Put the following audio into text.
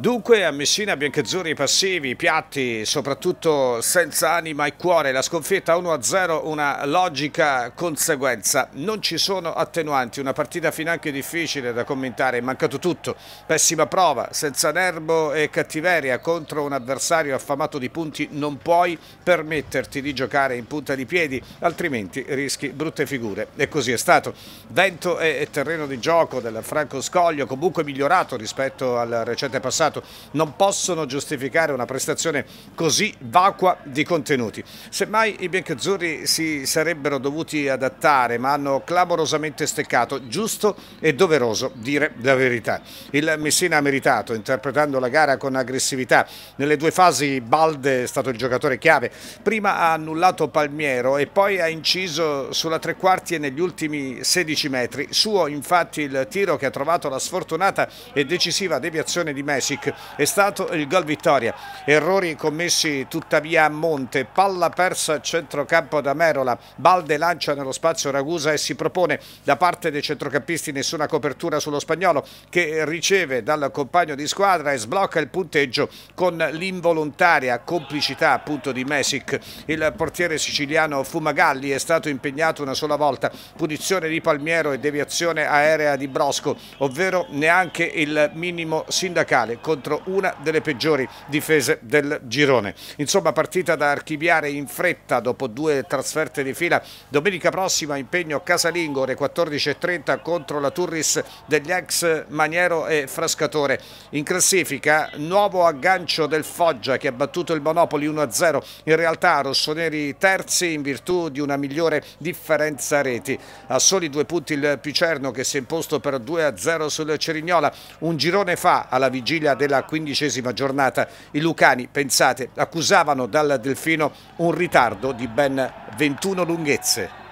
Dunque a Messina biancazzurri passivi, piatti, soprattutto senza anima e cuore, la sconfitta 1-0 una logica conseguenza, non ci sono attenuanti, una partita finanche difficile da commentare, è mancato tutto, pessima prova, senza nervo e cattiveria contro un avversario affamato di punti non puoi permetterti di giocare in punta di piedi, altrimenti rischi brutte figure e così è stato. Vento e terreno di gioco del Franco Scoglio comunque migliorato rispetto al recente passato passato non possono giustificare una prestazione così vacua di contenuti. Semmai i biancazzurri si sarebbero dovuti adattare, ma hanno clamorosamente steccato, giusto e doveroso dire la verità. Il Messina ha meritato, interpretando la gara con aggressività. Nelle due fasi Balde è stato il giocatore chiave, prima ha annullato Palmiero e poi ha inciso sulla tre quarti e negli ultimi 16 metri. Suo infatti il tiro che ha trovato la sfortunata e decisiva deviazione di Messi Lucic è stato il gol vittoria. Errori commessi tuttavia a monte, palla persa a centrocampo da Merola, Balde lancia nello spazio Ragusa e si propone da parte dei centrocampisti nessuna copertura sullo spagnolo che riceve dal compagno di squadra e sblocca il punteggio con l'involontaria complicità appunto di Messic. Il portiere siciliano Fumagalli è stato impegnato una sola volta, punizione di Palmiero e deviazione aerea di Brosco, ovvero neanche il minimo sindacale contro una delle peggiori difese del girone. Insomma partita da archiviare in fretta dopo due trasferte di fila. Domenica prossima impegno casalingo ore 14.30 contro la Turris degli ex Maniero e Frascatore. In classifica nuovo aggancio del Foggia che ha battuto il Monopoli 1-0. In realtà rossoneri terzi in virtù di una migliore differenza reti. A soli due punti il Picerno che si è imposto per 2-0 sul Cerignola. Un girone fa alla vigilia della quindicesima giornata. I lucani, pensate, accusavano dal Delfino un ritardo di ben 21 lunghezze.